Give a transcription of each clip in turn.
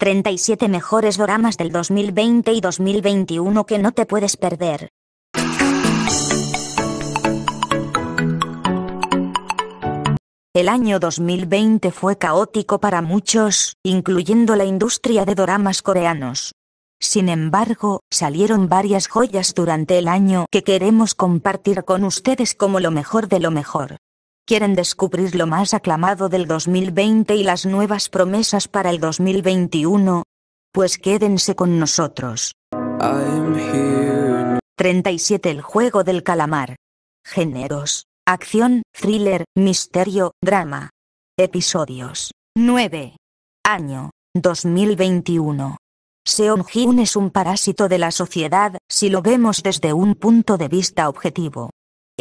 37 mejores doramas del 2020 y 2021 que no te puedes perder. El año 2020 fue caótico para muchos, incluyendo la industria de doramas coreanos. Sin embargo, salieron varias joyas durante el año que queremos compartir con ustedes como lo mejor de lo mejor. Quieren descubrir lo más aclamado del 2020 y las nuevas promesas para el 2021. Pues quédense con nosotros. 37 El juego del calamar. Géneros. Acción, thriller, misterio, drama. Episodios. 9. Año. 2021. Seon Hyun es un parásito de la sociedad, si lo vemos desde un punto de vista objetivo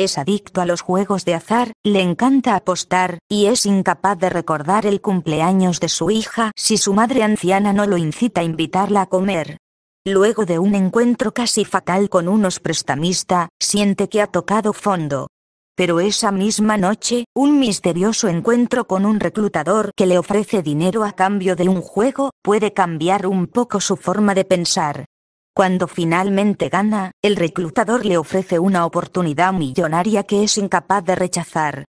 es adicto a los juegos de azar, le encanta apostar, y es incapaz de recordar el cumpleaños de su hija si su madre anciana no lo incita a invitarla a comer. Luego de un encuentro casi fatal con unos prestamista, siente que ha tocado fondo. Pero esa misma noche, un misterioso encuentro con un reclutador que le ofrece dinero a cambio de un juego, puede cambiar un poco su forma de pensar. Cuando finalmente gana, el reclutador le ofrece una oportunidad millonaria que es incapaz de rechazar.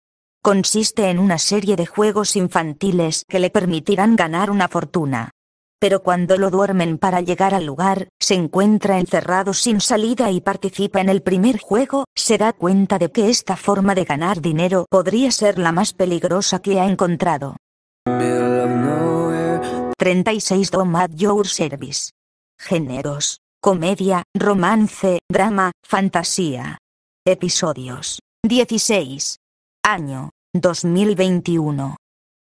Consiste en una serie de juegos infantiles que le permitirán ganar una fortuna. Pero cuando lo duermen para llegar al lugar, se encuentra encerrado sin salida y participa en el primer juego, se da cuenta de que esta forma de ganar dinero podría ser la más peligrosa que ha encontrado. 36 Don't Your Service. Géneros comedia, romance, drama, fantasía. Episodios. 16. Año. 2021.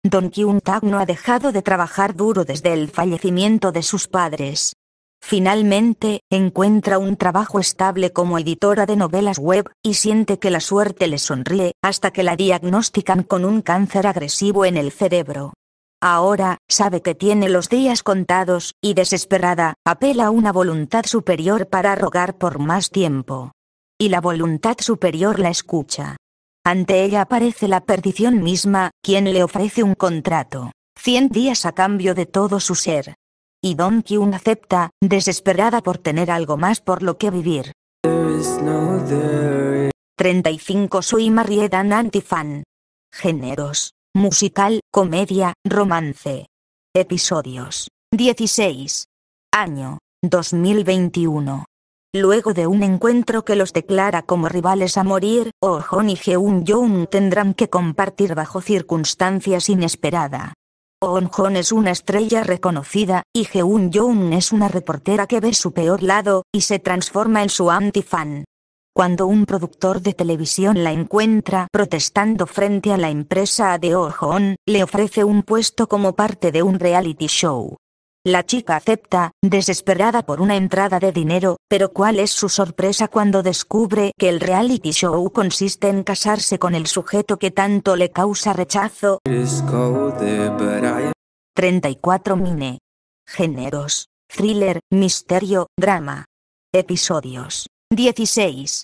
Don Quintagno no ha dejado de trabajar duro desde el fallecimiento de sus padres. Finalmente, encuentra un trabajo estable como editora de novelas web, y siente que la suerte le sonríe, hasta que la diagnostican con un cáncer agresivo en el cerebro. Ahora, sabe que tiene los días contados, y desesperada, apela a una voluntad superior para rogar por más tiempo. Y la voluntad superior la escucha. Ante ella aparece la perdición misma, quien le ofrece un contrato. Cien días a cambio de todo su ser. Y Don Kyun acepta, desesperada por tener algo más por lo que vivir. 35 Soy Dan Antifan. Géneros musical, comedia, romance. Episodios. 16. Año. 2021. Luego de un encuentro que los declara como rivales a morir, Oh y Geun Young tendrán que compartir bajo circunstancias inesperadas. Oh Hon es una estrella reconocida, y Geun Young es una reportera que ve su peor lado, y se transforma en su antifan cuando un productor de televisión la encuentra protestando frente a la empresa de Ojoon, le ofrece un puesto como parte de un reality show. La chica acepta, desesperada por una entrada de dinero, pero cuál es su sorpresa cuando descubre que el reality show consiste en casarse con el sujeto que tanto le causa rechazo. 34 Mine. Géneros. Thriller, misterio, drama. Episodios. 16.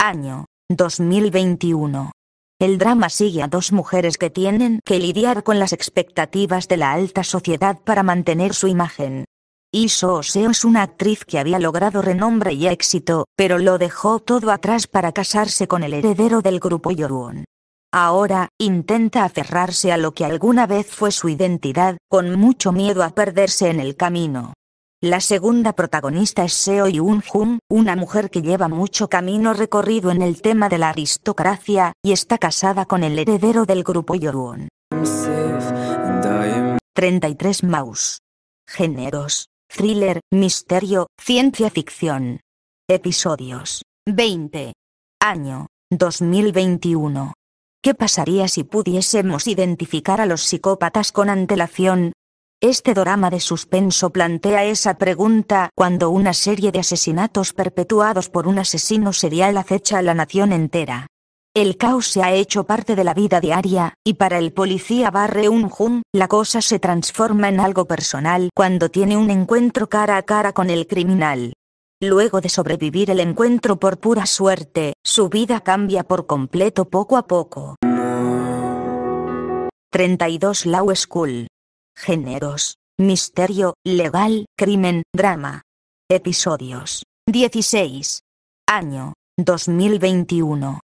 Año 2021. El drama sigue a dos mujeres que tienen que lidiar con las expectativas de la alta sociedad para mantener su imagen. Iso Oseo es una actriz que había logrado renombre y éxito, pero lo dejó todo atrás para casarse con el heredero del grupo Yoruon. Ahora, intenta aferrarse a lo que alguna vez fue su identidad, con mucho miedo a perderse en el camino. La segunda protagonista es Seo Yun-jun, una mujer que lleva mucho camino recorrido en el tema de la aristocracia, y está casada con el heredero del grupo Yoruon. 33 Maus. Géneros. Thriller, misterio, ciencia ficción. Episodios. 20. Año. 2021. ¿Qué pasaría si pudiésemos identificar a los psicópatas con antelación, este drama de suspenso plantea esa pregunta cuando una serie de asesinatos perpetuados por un asesino serial acecha a la nación entera. El caos se ha hecho parte de la vida diaria, y para el policía Barre un Jun, la cosa se transforma en algo personal cuando tiene un encuentro cara a cara con el criminal. Luego de sobrevivir el encuentro por pura suerte, su vida cambia por completo poco a poco. 32 Law School Géneros. Misterio, legal, crimen, drama. Episodios. 16. Año. 2021.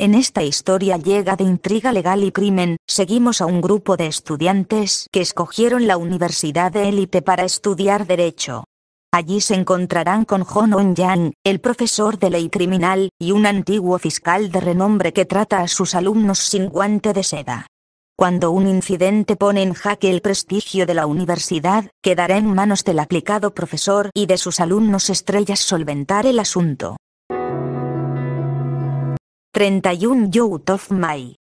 En esta historia llega de intriga legal y crimen, seguimos a un grupo de estudiantes que escogieron la universidad de élite para estudiar derecho. Allí se encontrarán con Hon On Yang, el profesor de ley criminal, y un antiguo fiscal de renombre que trata a sus alumnos sin guante de seda. Cuando un incidente pone en jaque el prestigio de la universidad, quedará en manos del aplicado profesor y de sus alumnos estrellas solventar el asunto. 31 Youth of May.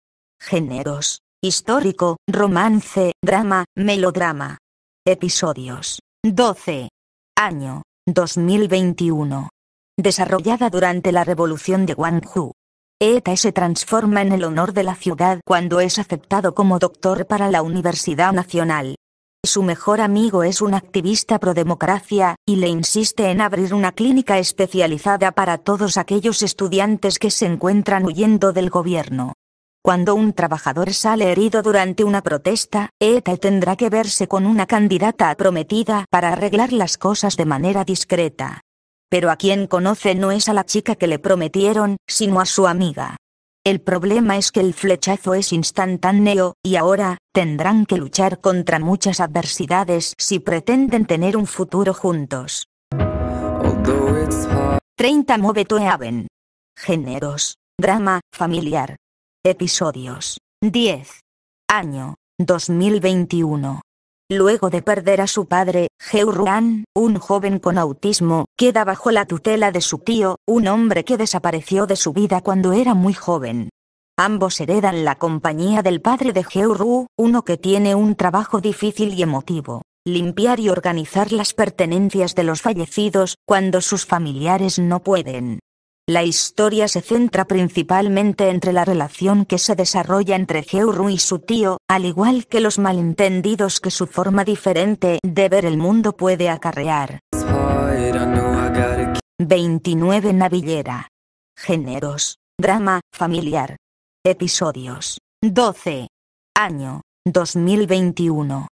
Géneros. Histórico, romance, drama, melodrama. Episodios. 12. Año. 2021. Desarrollada durante la Revolución de Guangzhou. ETA se transforma en el honor de la ciudad cuando es aceptado como doctor para la Universidad Nacional. Su mejor amigo es un activista pro democracia, y le insiste en abrir una clínica especializada para todos aquellos estudiantes que se encuentran huyendo del gobierno. Cuando un trabajador sale herido durante una protesta, ETA tendrá que verse con una candidata prometida para arreglar las cosas de manera discreta. Pero a quien conoce no es a la chica que le prometieron, sino a su amiga. El problema es que el flechazo es instantáneo, y ahora, tendrán que luchar contra muchas adversidades si pretenden tener un futuro juntos. 30 Move Aven. Géneros. Drama, familiar. Episodios. 10. Año. 2021. Luego de perder a su padre, Ruan, un joven con autismo, queda bajo la tutela de su tío, un hombre que desapareció de su vida cuando era muy joven. Ambos heredan la compañía del padre de Geuru, uno que tiene un trabajo difícil y emotivo, limpiar y organizar las pertenencias de los fallecidos cuando sus familiares no pueden. La historia se centra principalmente entre la relación que se desarrolla entre Heuru y su tío, al igual que los malentendidos que su forma diferente de ver el mundo puede acarrear. 29 Navillera. Géneros. Drama, familiar. Episodios. 12. Año. 2021.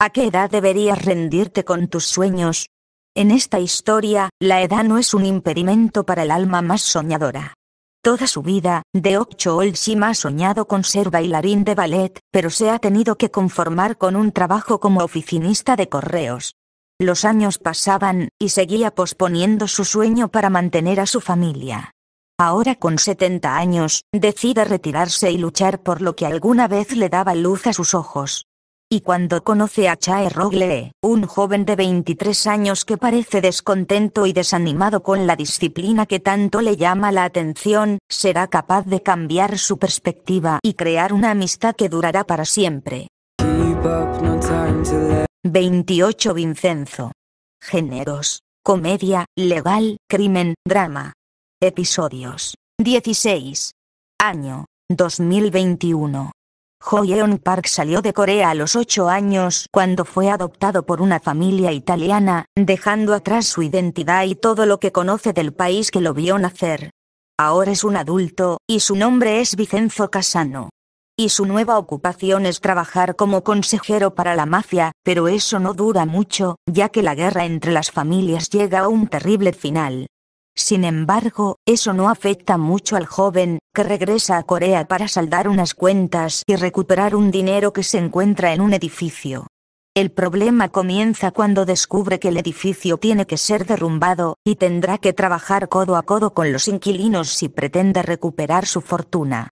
¿A qué edad deberías rendirte con tus sueños? En esta historia, la edad no es un impedimento para el alma más soñadora. Toda su vida, de ocho Olshima ha soñado con ser bailarín de ballet, pero se ha tenido que conformar con un trabajo como oficinista de correos. Los años pasaban, y seguía posponiendo su sueño para mantener a su familia. Ahora con 70 años, decide retirarse y luchar por lo que alguna vez le daba luz a sus ojos y cuando conoce a Chae Rogle, un joven de 23 años que parece descontento y desanimado con la disciplina que tanto le llama la atención, será capaz de cambiar su perspectiva y crear una amistad que durará para siempre. 28 Vincenzo. Géneros. Comedia, legal, crimen, drama. Episodios. 16. Año. 2021 yeon Park salió de Corea a los 8 años cuando fue adoptado por una familia italiana, dejando atrás su identidad y todo lo que conoce del país que lo vio nacer. Ahora es un adulto, y su nombre es Vicenzo Casano. Y su nueva ocupación es trabajar como consejero para la mafia, pero eso no dura mucho, ya que la guerra entre las familias llega a un terrible final. Sin embargo, eso no afecta mucho al joven, que regresa a Corea para saldar unas cuentas y recuperar un dinero que se encuentra en un edificio. El problema comienza cuando descubre que el edificio tiene que ser derrumbado, y tendrá que trabajar codo a codo con los inquilinos si pretende recuperar su fortuna.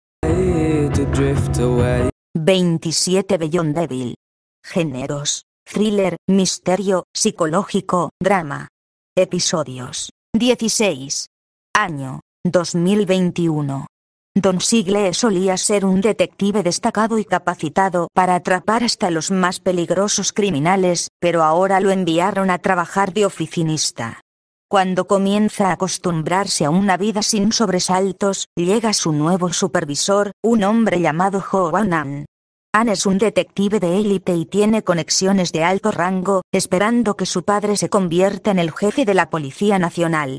27 Beyond Devil. Géneros. Thriller, misterio, psicológico, drama. Episodios. 16. Año 2021. Don Sigle solía ser un detective destacado y capacitado para atrapar hasta los más peligrosos criminales, pero ahora lo enviaron a trabajar de oficinista. Cuando comienza a acostumbrarse a una vida sin sobresaltos, llega su nuevo supervisor, un hombre llamado Ho Anne es un detective de élite y tiene conexiones de alto rango, esperando que su padre se convierta en el jefe de la Policía Nacional.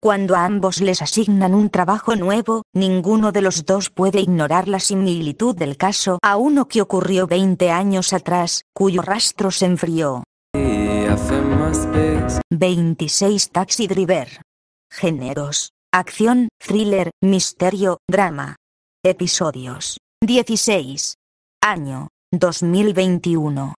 Cuando a ambos les asignan un trabajo nuevo, ninguno de los dos puede ignorar la similitud del caso a uno que ocurrió 20 años atrás, cuyo rastro se enfrió. 26 Taxi Driver. Géneros. Acción, thriller, misterio, drama. Episodios. 16. Año 2021.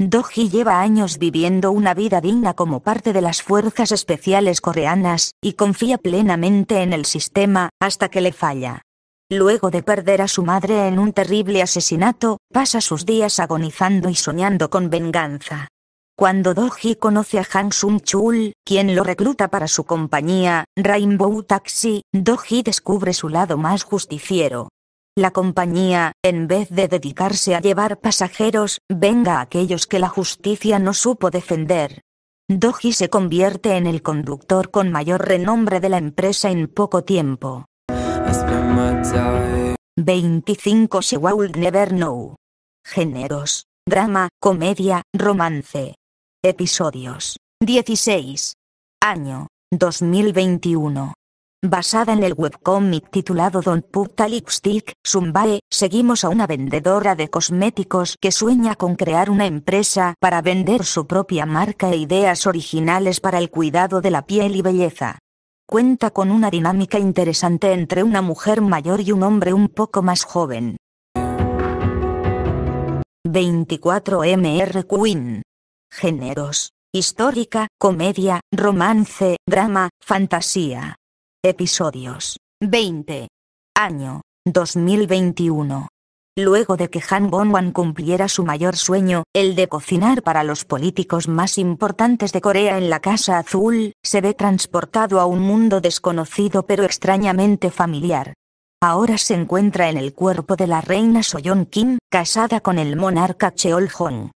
Doji lleva años viviendo una vida digna como parte de las fuerzas especiales coreanas, y confía plenamente en el sistema, hasta que le falla. Luego de perder a su madre en un terrible asesinato, pasa sus días agonizando y soñando con venganza. Cuando Doji conoce a Han Sung Chul, quien lo recluta para su compañía, Rainbow Taxi, Doji descubre su lado más justiciero, la compañía, en vez de dedicarse a llevar pasajeros, venga a aquellos que la justicia no supo defender. Doji se convierte en el conductor con mayor renombre de la empresa en poco tiempo. 25 She Will Never Know. Géneros. Drama, comedia, romance. Episodios. 16. Año. 2021. Basada en el webcomic titulado Don a Lipstick, Sumbae, seguimos a una vendedora de cosméticos que sueña con crear una empresa para vender su propia marca e ideas originales para el cuidado de la piel y belleza. Cuenta con una dinámica interesante entre una mujer mayor y un hombre un poco más joven. 24 MR Queen. Géneros. Histórica, comedia, romance, drama, fantasía. Episodios 20. Año 2021. Luego de que Han Gongwan cumpliera su mayor sueño, el de cocinar para los políticos más importantes de Corea en la Casa Azul, se ve transportado a un mundo desconocido pero extrañamente familiar. Ahora se encuentra en el cuerpo de la reina Soyeon Kim, casada con el monarca Cheol Hong.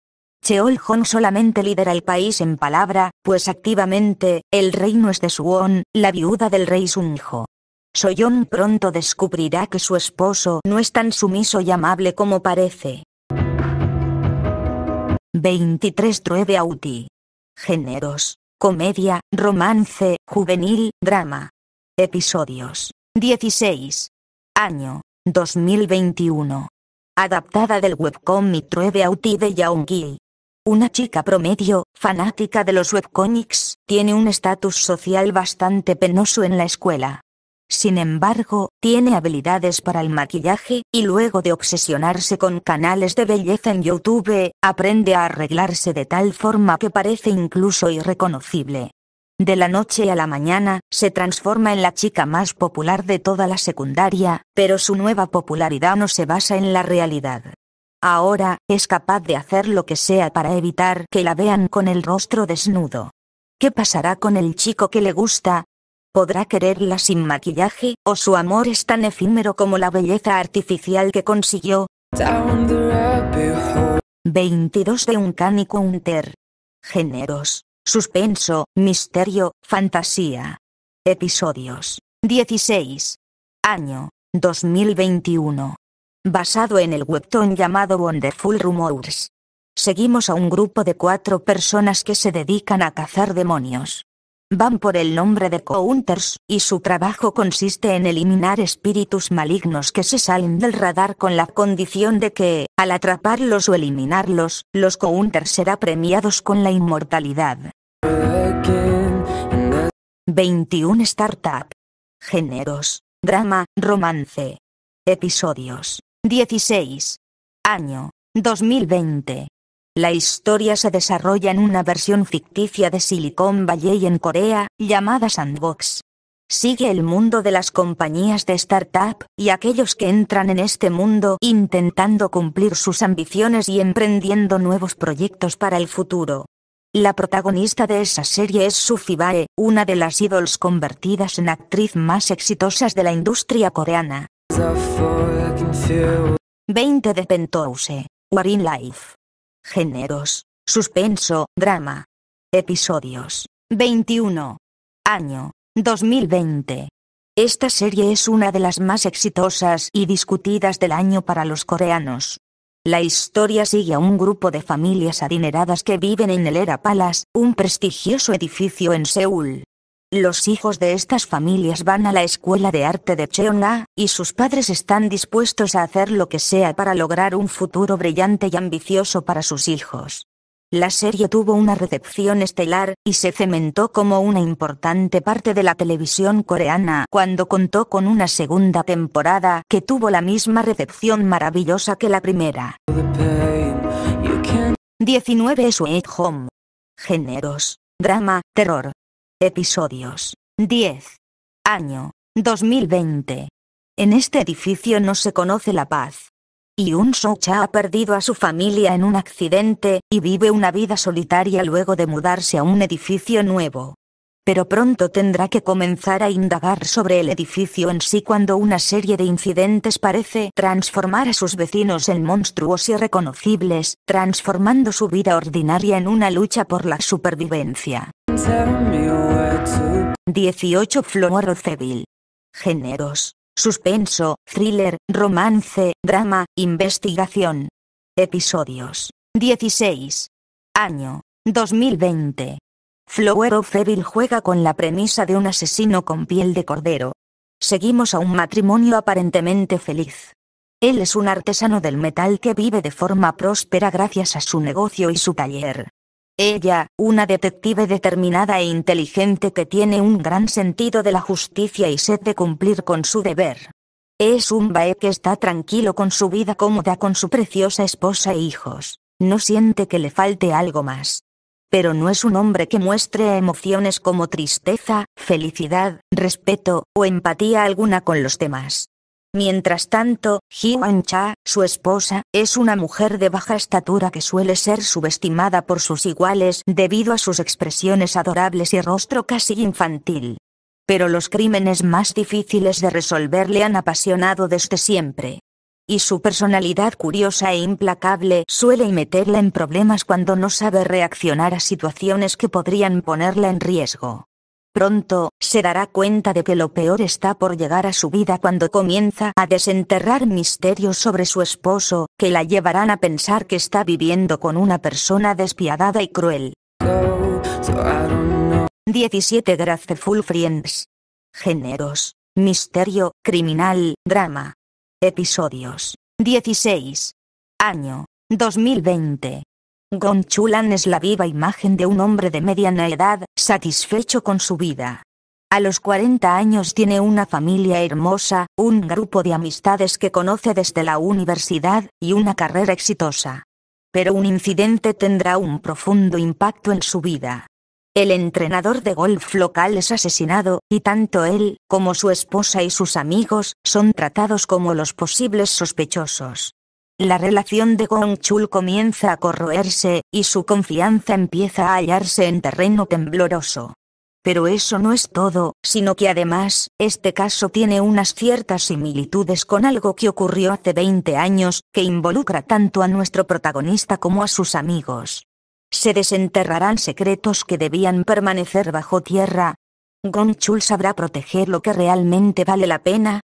Cheol Hon solamente lidera el país en palabra, pues activamente, el reino es de Suon, la viuda del rey Sunjo. Soyon pronto descubrirá que su esposo no es tan sumiso y amable como parece. 23 Truebe Auti. Géneros. Comedia, romance, juvenil, drama. Episodios. 16. Año. 2021. Adaptada del webcomic Truebe Auti de Jaung-Ki. Una chica promedio, fanática de los webcomics, tiene un estatus social bastante penoso en la escuela. Sin embargo, tiene habilidades para el maquillaje, y luego de obsesionarse con canales de belleza en YouTube, aprende a arreglarse de tal forma que parece incluso irreconocible. De la noche a la mañana, se transforma en la chica más popular de toda la secundaria, pero su nueva popularidad no se basa en la realidad. Ahora, es capaz de hacer lo que sea para evitar que la vean con el rostro desnudo. ¿Qué pasará con el chico que le gusta? ¿Podrá quererla sin maquillaje, o su amor es tan efímero como la belleza artificial que consiguió? 22 de un cánico Géneros. Suspenso, misterio, fantasía. Episodios. 16. Año. 2021 basado en el webtoon llamado Wonderful Rumors. Seguimos a un grupo de cuatro personas que se dedican a cazar demonios. Van por el nombre de Counters, y su trabajo consiste en eliminar espíritus malignos que se salen del radar con la condición de que, al atraparlos o eliminarlos, los Counters será premiados con la inmortalidad. 21 Startup. Géneros. Drama, romance. Episodios. 16. Año 2020. La historia se desarrolla en una versión ficticia de Silicon Valley en Corea, llamada Sandbox. Sigue el mundo de las compañías de startup y aquellos que entran en este mundo intentando cumplir sus ambiciones y emprendiendo nuevos proyectos para el futuro. La protagonista de esa serie es Sufi Bae, una de las idols convertidas en actriz más exitosas de la industria coreana. 20 de Penthouse, in Life. Géneros, suspenso, drama. Episodios, 21. Año, 2020. Esta serie es una de las más exitosas y discutidas del año para los coreanos. La historia sigue a un grupo de familias adineradas que viven en el Era Palace, un prestigioso edificio en Seúl. Los hijos de estas familias van a la escuela de arte de Cheong-A, y sus padres están dispuestos a hacer lo que sea para lograr un futuro brillante y ambicioso para sus hijos. La serie tuvo una recepción estelar, y se cementó como una importante parte de la televisión coreana cuando contó con una segunda temporada que tuvo la misma recepción maravillosa que la primera. 19 Sweet Home. Géneros. Drama, terror, Episodios. 10. Año. 2020. En este edificio no se conoce la paz. Y un Socha ha perdido a su familia en un accidente, y vive una vida solitaria luego de mudarse a un edificio nuevo pero pronto tendrá que comenzar a indagar sobre el edificio en sí cuando una serie de incidentes parece transformar a sus vecinos en monstruos irreconocibles, transformando su vida ordinaria en una lucha por la supervivencia. 18 Cébil Géneros. Suspenso, thriller, romance, drama, investigación. Episodios. 16. Año. 2020. Flower of Evil juega con la premisa de un asesino con piel de cordero. Seguimos a un matrimonio aparentemente feliz. Él es un artesano del metal que vive de forma próspera gracias a su negocio y su taller. Ella, una detective determinada e inteligente que tiene un gran sentido de la justicia y sed de cumplir con su deber. Es un bae que está tranquilo con su vida cómoda con su preciosa esposa e hijos. No siente que le falte algo más pero no es un hombre que muestre emociones como tristeza, felicidad, respeto o empatía alguna con los demás. Mientras tanto, Hyun Cha, su esposa, es una mujer de baja estatura que suele ser subestimada por sus iguales debido a sus expresiones adorables y rostro casi infantil. Pero los crímenes más difíciles de resolver le han apasionado desde siempre y su personalidad curiosa e implacable suele meterla en problemas cuando no sabe reaccionar a situaciones que podrían ponerla en riesgo. Pronto, se dará cuenta de que lo peor está por llegar a su vida cuando comienza a desenterrar misterios sobre su esposo, que la llevarán a pensar que está viviendo con una persona despiadada y cruel. 17 Graceful Friends. Géneros. Misterio, criminal, drama. Episodios 16. Año 2020. Gonchulan es la viva imagen de un hombre de mediana edad, satisfecho con su vida. A los 40 años tiene una familia hermosa, un grupo de amistades que conoce desde la universidad, y una carrera exitosa. Pero un incidente tendrá un profundo impacto en su vida. El entrenador de golf local es asesinado, y tanto él, como su esposa y sus amigos, son tratados como los posibles sospechosos. La relación de Gong Chul comienza a corroerse, y su confianza empieza a hallarse en terreno tembloroso. Pero eso no es todo, sino que además, este caso tiene unas ciertas similitudes con algo que ocurrió hace 20 años, que involucra tanto a nuestro protagonista como a sus amigos se desenterrarán secretos que debían permanecer bajo tierra. Gonchul sabrá proteger lo que realmente vale la pena.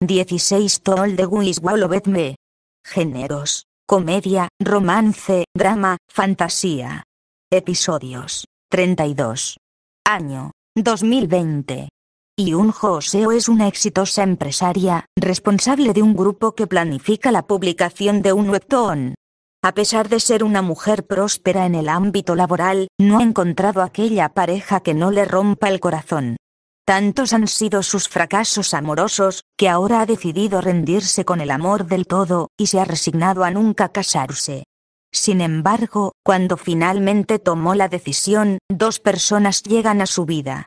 16 Tol de me Géneros, comedia, romance, drama, fantasía. Episodios, 32. Año, 2020. Y un Joseo es una exitosa empresaria, responsable de un grupo que planifica la publicación de un webtoon. A pesar de ser una mujer próspera en el ámbito laboral, no ha encontrado aquella pareja que no le rompa el corazón. Tantos han sido sus fracasos amorosos, que ahora ha decidido rendirse con el amor del todo, y se ha resignado a nunca casarse. Sin embargo, cuando finalmente tomó la decisión, dos personas llegan a su vida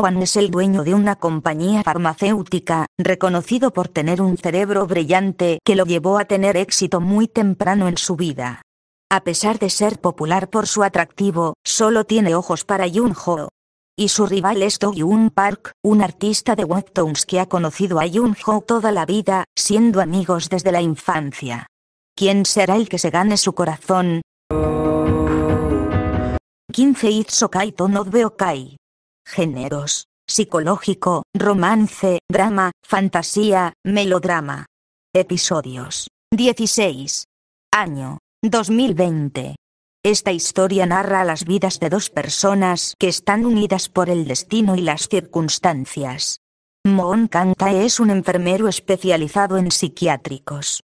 wan es el dueño de una compañía farmacéutica, reconocido por tener un cerebro brillante que lo llevó a tener éxito muy temprano en su vida. A pesar de ser popular por su atractivo, solo tiene ojos para Jun-ho. Y su rival es Do Yoon Park, un artista de webtoons que ha conocido a Jun-ho toda la vida, siendo amigos desde la infancia. ¿Quién será el que se gane su corazón? 15 Itsokai to géneros, psicológico, romance, drama, fantasía, melodrama. Episodios. 16. Año. 2020. Esta historia narra las vidas de dos personas que están unidas por el destino y las circunstancias. Moon Kanta es un enfermero especializado en psiquiátricos,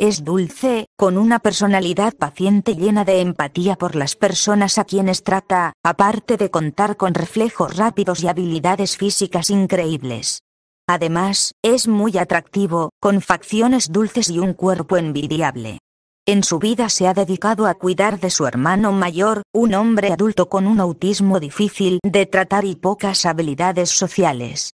es dulce, con una personalidad paciente llena de empatía por las personas a quienes trata, aparte de contar con reflejos rápidos y habilidades físicas increíbles. Además, es muy atractivo, con facciones dulces y un cuerpo envidiable. En su vida se ha dedicado a cuidar de su hermano mayor, un hombre adulto con un autismo difícil de tratar y pocas habilidades sociales.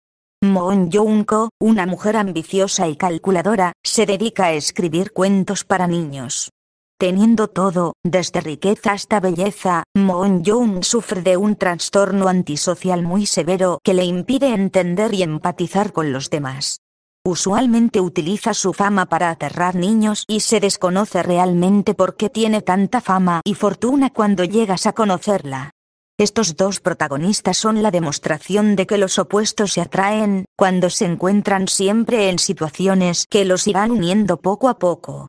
Moon Young-ko, una mujer ambiciosa y calculadora, se dedica a escribir cuentos para niños. Teniendo todo, desde riqueza hasta belleza, Moon Young sufre de un trastorno antisocial muy severo que le impide entender y empatizar con los demás. Usualmente utiliza su fama para aterrar niños y se desconoce realmente por qué tiene tanta fama y fortuna cuando llegas a conocerla. Estos dos protagonistas son la demostración de que los opuestos se atraen, cuando se encuentran siempre en situaciones que los irán uniendo poco a poco.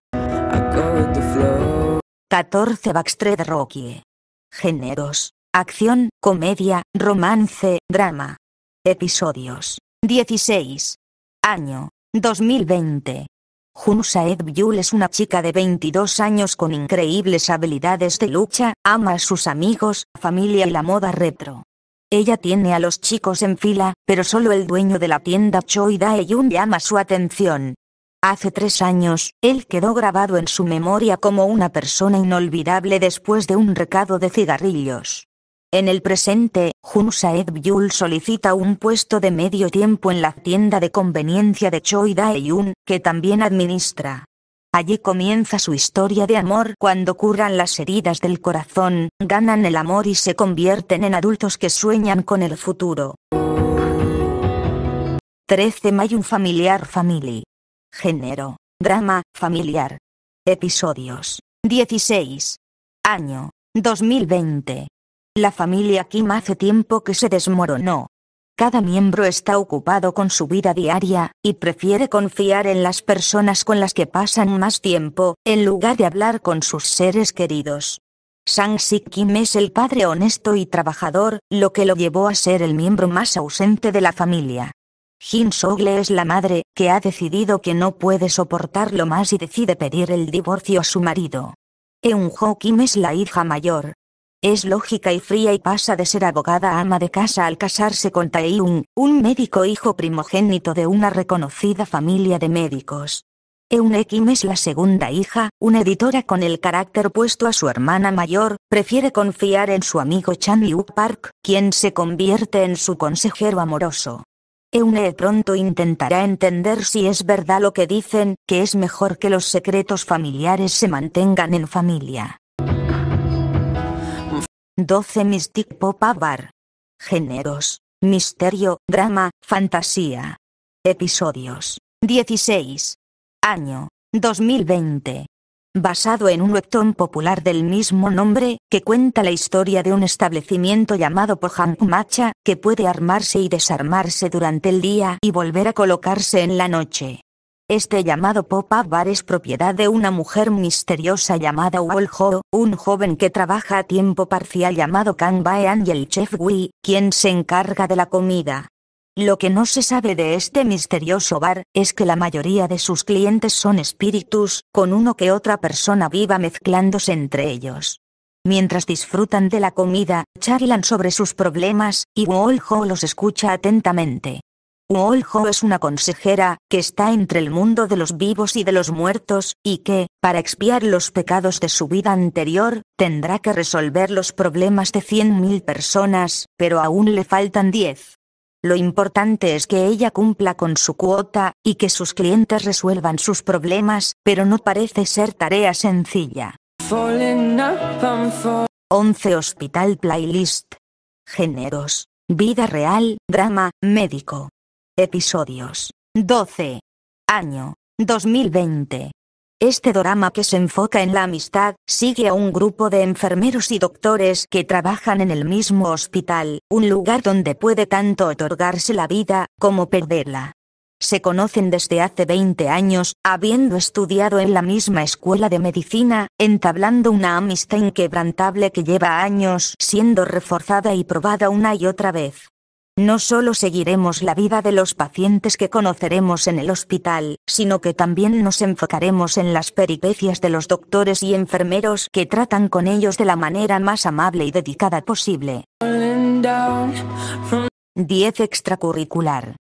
14 Backstreet Rocky. Géneros. Acción, comedia, romance, drama. Episodios. 16. Año. 2020. Jun Saed Byul es una chica de 22 años con increíbles habilidades de lucha, ama a sus amigos, familia y la moda retro. Ella tiene a los chicos en fila, pero solo el dueño de la tienda Choi dae llama su atención. Hace tres años, él quedó grabado en su memoria como una persona inolvidable después de un recado de cigarrillos. En el presente, Jun Saed Byul solicita un puesto de medio tiempo en la tienda de conveniencia de Choi Dae-yun, que también administra. Allí comienza su historia de amor cuando curan las heridas del corazón, ganan el amor y se convierten en adultos que sueñan con el futuro. 13 Mayun Familiar Family. Género. Drama, familiar. Episodios. 16. Año. 2020. La familia Kim hace tiempo que se desmoronó. Cada miembro está ocupado con su vida diaria, y prefiere confiar en las personas con las que pasan más tiempo, en lugar de hablar con sus seres queridos. Sang Sik Kim es el padre honesto y trabajador, lo que lo llevó a ser el miembro más ausente de la familia. Jin Sogle es la madre, que ha decidido que no puede soportarlo más y decide pedir el divorcio a su marido. Eun Ho Kim es la hija mayor, es lógica y fría y pasa de ser abogada ama de casa al casarse con Taeyun, un médico hijo primogénito de una reconocida familia de médicos. Eune Kim es la segunda hija, una editora con el carácter puesto a su hermana mayor, prefiere confiar en su amigo Chan Yu Park, quien se convierte en su consejero amoroso. Eune pronto intentará entender si es verdad lo que dicen, que es mejor que los secretos familiares se mantengan en familia. 12 Mystic Pop-Up Bar. Géneros. Misterio, drama, fantasía. Episodios. 16. Año. 2020. Basado en un webtoon popular del mismo nombre, que cuenta la historia de un establecimiento llamado Pohang Macha, que puede armarse y desarmarse durante el día y volver a colocarse en la noche. Este llamado pop-up bar es propiedad de una mujer misteriosa llamada Wolho, un joven que trabaja a tiempo parcial llamado y el Chef Wei, quien se encarga de la comida. Lo que no se sabe de este misterioso bar, es que la mayoría de sus clientes son espíritus, con uno que otra persona viva mezclándose entre ellos. Mientras disfrutan de la comida, charlan sobre sus problemas, y Wolho los escucha atentamente. Wolho es una consejera, que está entre el mundo de los vivos y de los muertos, y que, para expiar los pecados de su vida anterior, tendrá que resolver los problemas de 100.000 personas, pero aún le faltan 10. Lo importante es que ella cumpla con su cuota, y que sus clientes resuelvan sus problemas, pero no parece ser tarea sencilla. 11 Hospital Playlist. Géneros. Vida real, drama, médico. Episodios 12. Año 2020. Este drama que se enfoca en la amistad sigue a un grupo de enfermeros y doctores que trabajan en el mismo hospital, un lugar donde puede tanto otorgarse la vida como perderla. Se conocen desde hace 20 años, habiendo estudiado en la misma escuela de medicina, entablando una amistad inquebrantable que lleva años siendo reforzada y probada una y otra vez. No solo seguiremos la vida de los pacientes que conoceremos en el hospital, sino que también nos enfocaremos en las peripecias de los doctores y enfermeros que tratan con ellos de la manera más amable y dedicada posible. 10 extracurricular.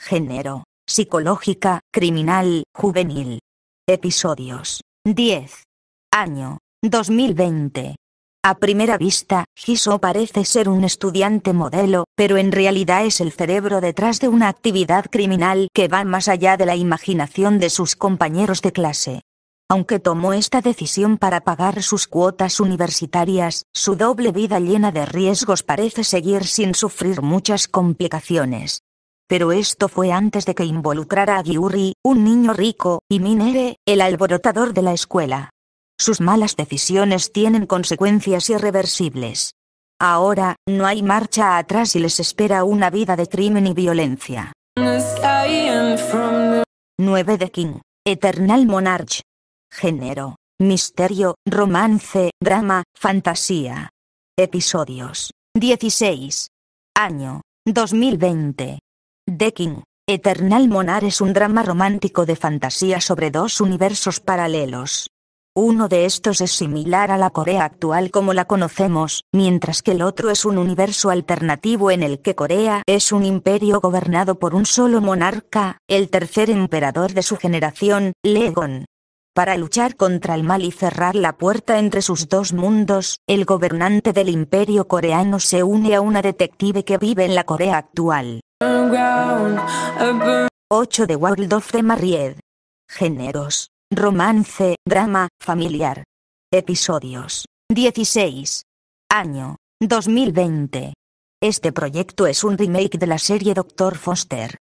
Género. Psicológica, criminal, juvenil. Episodios. 10. Año. 2020. A primera vista, Giso parece ser un estudiante modelo, pero en realidad es el cerebro detrás de una actividad criminal que va más allá de la imaginación de sus compañeros de clase. Aunque tomó esta decisión para pagar sus cuotas universitarias, su doble vida llena de riesgos parece seguir sin sufrir muchas complicaciones. Pero esto fue antes de que involucrara a Gyuri, un niño rico, y Minere, el alborotador de la escuela. Sus malas decisiones tienen consecuencias irreversibles. Ahora, no hay marcha atrás y les espera una vida de crimen y violencia. 9 de King. Eternal Monarch. Género. Misterio, romance, drama, fantasía. Episodios. 16. Año. 2020. The King. Eternal Monarch es un drama romántico de fantasía sobre dos universos paralelos. Uno de estos es similar a la Corea actual como la conocemos, mientras que el otro es un universo alternativo en el que Corea es un imperio gobernado por un solo monarca, el tercer emperador de su generación, Legon. Para luchar contra el mal y cerrar la puerta entre sus dos mundos, el gobernante del imperio coreano se une a una detective que vive en la Corea actual. 8 de World of the Married. Géneros. Romance, drama, familiar. Episodios. 16. Año. 2020. Este proyecto es un remake de la serie Doctor Foster.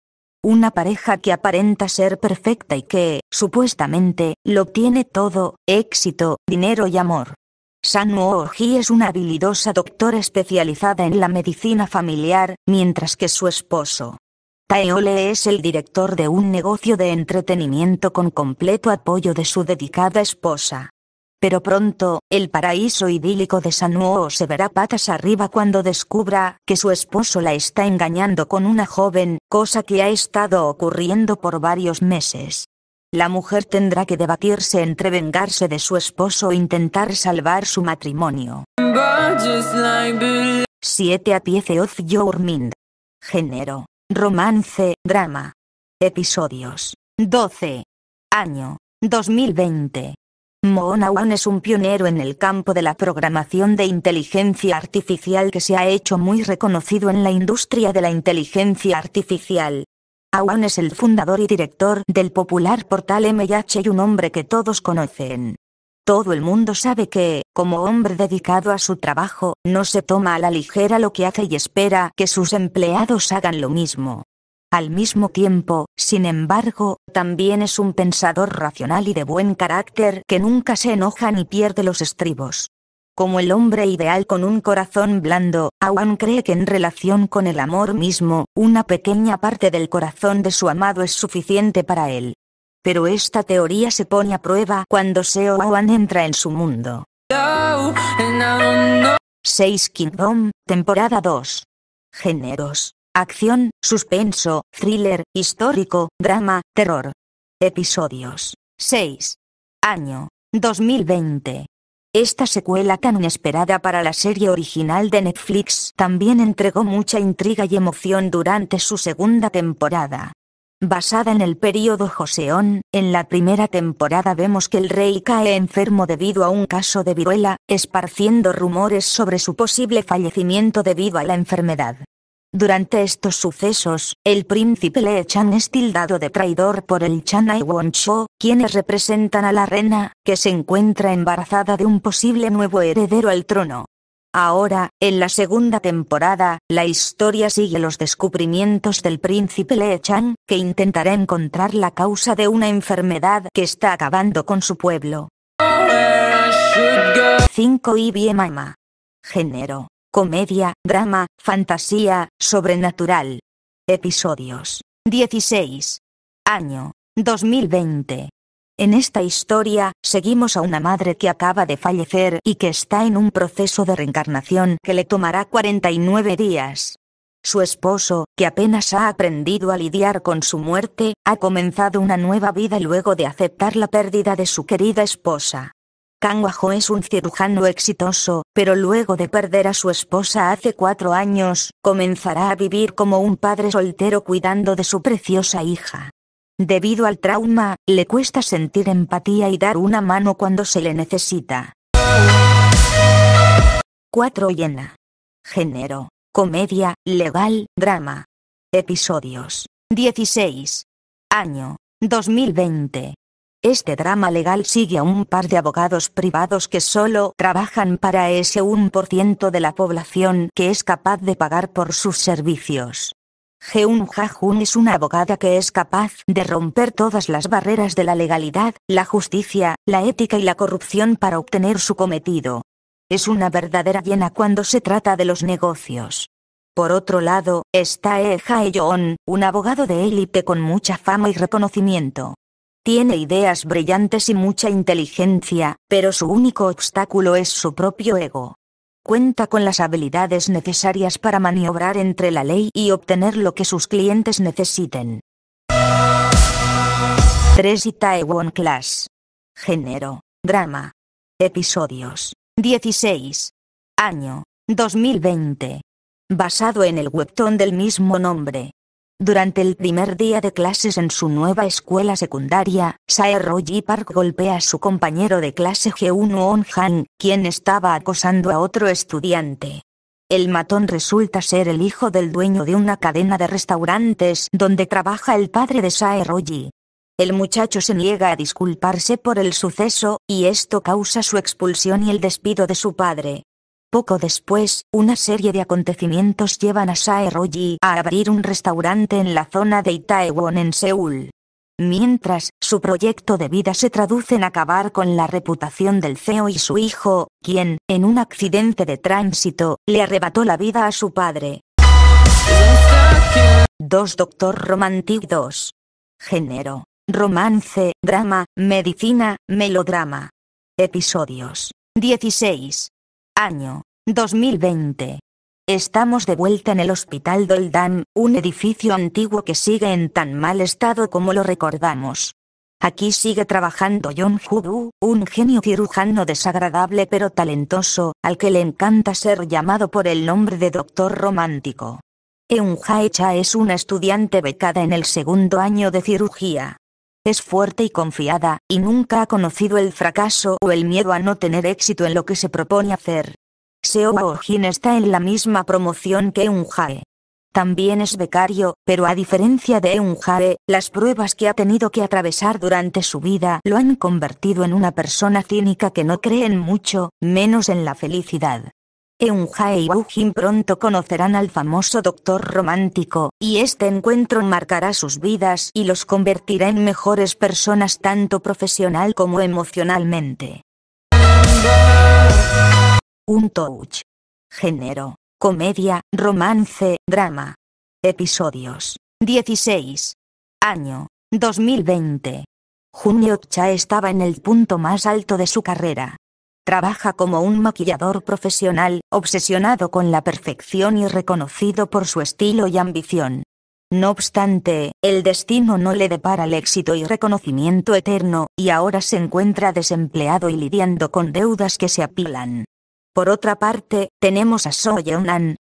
Una pareja que aparenta ser perfecta y que, supuestamente, lo tiene todo, éxito, dinero y amor. sam Oji es una habilidosa doctora especializada en la medicina familiar, mientras que su esposo, Taeole es el director de un negocio de entretenimiento con completo apoyo de su dedicada esposa. Pero pronto, el paraíso idílico de Sanuo se verá patas arriba cuando descubra que su esposo la está engañando con una joven, cosa que ha estado ocurriendo por varios meses. La mujer tendrá que debatirse entre vengarse de su esposo e intentar salvar su matrimonio. 7 a pie Of Your Mind. Género. Romance, Drama. Episodios. 12. Año. 2020. Awan es un pionero en el campo de la programación de inteligencia artificial que se ha hecho muy reconocido en la industria de la inteligencia artificial. Awan es el fundador y director del popular portal MH y un hombre que todos conocen. Todo el mundo sabe que, como hombre dedicado a su trabajo, no se toma a la ligera lo que hace y espera que sus empleados hagan lo mismo. Al mismo tiempo, sin embargo, también es un pensador racional y de buen carácter que nunca se enoja ni pierde los estribos. Como el hombre ideal con un corazón blando, Awan cree que en relación con el amor mismo, una pequeña parte del corazón de su amado es suficiente para él. Pero esta teoría se pone a prueba cuando Seo Wan entra en su mundo. 6 Kingdom, temporada 2. Géneros. Acción, suspenso, thriller, histórico, drama, terror. Episodios. 6. Año. 2020. Esta secuela tan inesperada para la serie original de Netflix también entregó mucha intriga y emoción durante su segunda temporada. Basada en el período Joseón, en la primera temporada vemos que el rey cae enfermo debido a un caso de viruela, esparciendo rumores sobre su posible fallecimiento debido a la enfermedad. Durante estos sucesos, el príncipe Le Chan es tildado de traidor por el Chan y Won quienes representan a la reina, que se encuentra embarazada de un posible nuevo heredero al trono. Ahora, en la segunda temporada, la historia sigue los descubrimientos del príncipe Lee Chan, que intentará encontrar la causa de una enfermedad que está acabando con su pueblo. 5 y Mama. Género. Comedia, drama, fantasía, sobrenatural. Episodios. 16. Año. 2020. En esta historia, seguimos a una madre que acaba de fallecer y que está en un proceso de reencarnación que le tomará 49 días. Su esposo, que apenas ha aprendido a lidiar con su muerte, ha comenzado una nueva vida luego de aceptar la pérdida de su querida esposa. Kang es un cirujano exitoso, pero luego de perder a su esposa hace cuatro años, comenzará a vivir como un padre soltero cuidando de su preciosa hija. Debido al trauma, le cuesta sentir empatía y dar una mano cuando se le necesita. 4. Llena. Género. Comedia, legal, drama. Episodios. 16. Año. 2020. Este drama legal sigue a un par de abogados privados que solo trabajan para ese 1% de la población que es capaz de pagar por sus servicios. Jeun Ha-jun es una abogada que es capaz de romper todas las barreras de la legalidad, la justicia, la ética y la corrupción para obtener su cometido. Es una verdadera llena cuando se trata de los negocios. Por otro lado, está E. jae un abogado de élite con mucha fama y reconocimiento. Tiene ideas brillantes y mucha inteligencia, pero su único obstáculo es su propio ego cuenta con las habilidades necesarias para maniobrar entre la ley y obtener lo que sus clientes necesiten. 3 y Taiwan Class. Género. Drama. Episodios. 16. Año. 2020. Basado en el webtoon del mismo nombre. Durante el primer día de clases en su nueva escuela secundaria, Roji Park golpea a su compañero de clase G1 On han quien estaba acosando a otro estudiante. El matón resulta ser el hijo del dueño de una cadena de restaurantes donde trabaja el padre de Roji. El muchacho se niega a disculparse por el suceso, y esto causa su expulsión y el despido de su padre. Poco después, una serie de acontecimientos llevan a Roji a abrir un restaurante en la zona de Itaewon en Seúl. Mientras, su proyecto de vida se traduce en acabar con la reputación del CEO y su hijo, quien, en un accidente de tránsito, le arrebató la vida a su padre. 2 Doctor Romantic 2. Género. Romance, drama, medicina, melodrama. Episodios. 16. Año 2020. Estamos de vuelta en el Hospital Doldan, un edificio antiguo que sigue en tan mal estado como lo recordamos. Aquí sigue trabajando John Hudu, un genio cirujano desagradable pero talentoso, al que le encanta ser llamado por el nombre de Doctor Romántico. Eun Haecha es una estudiante becada en el segundo año de cirugía es fuerte y confiada, y nunca ha conocido el fracaso o el miedo a no tener éxito en lo que se propone hacer. Seo Jin está en la misma promoción que Eun También es becario, pero a diferencia de Eun las pruebas que ha tenido que atravesar durante su vida lo han convertido en una persona cínica que no cree en mucho, menos en la felicidad. Un jae y pronto conocerán al famoso doctor romántico, y este encuentro marcará sus vidas y los convertirá en mejores personas tanto profesional como emocionalmente. Un touch. Género. Comedia, romance, drama. Episodios. 16. Año. 2020. Junio Cha estaba en el punto más alto de su carrera. Trabaja como un maquillador profesional, obsesionado con la perfección y reconocido por su estilo y ambición. No obstante, el destino no le depara el éxito y reconocimiento eterno, y ahora se encuentra desempleado y lidiando con deudas que se apilan. Por otra parte, tenemos a So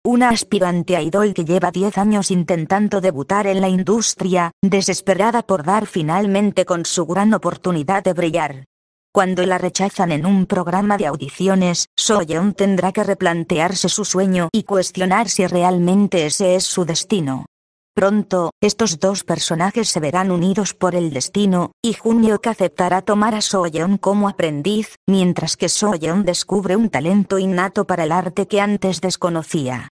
una aspirante a idol que lleva 10 años intentando debutar en la industria, desesperada por dar finalmente con su gran oportunidad de brillar. Cuando la rechazan en un programa de audiciones, Soyeon tendrá que replantearse su sueño y cuestionar si realmente ese es su destino. Pronto, estos dos personajes se verán unidos por el destino, y Junhyuk aceptará tomar a Soyeon como aprendiz, mientras que Soyeon descubre un talento innato para el arte que antes desconocía.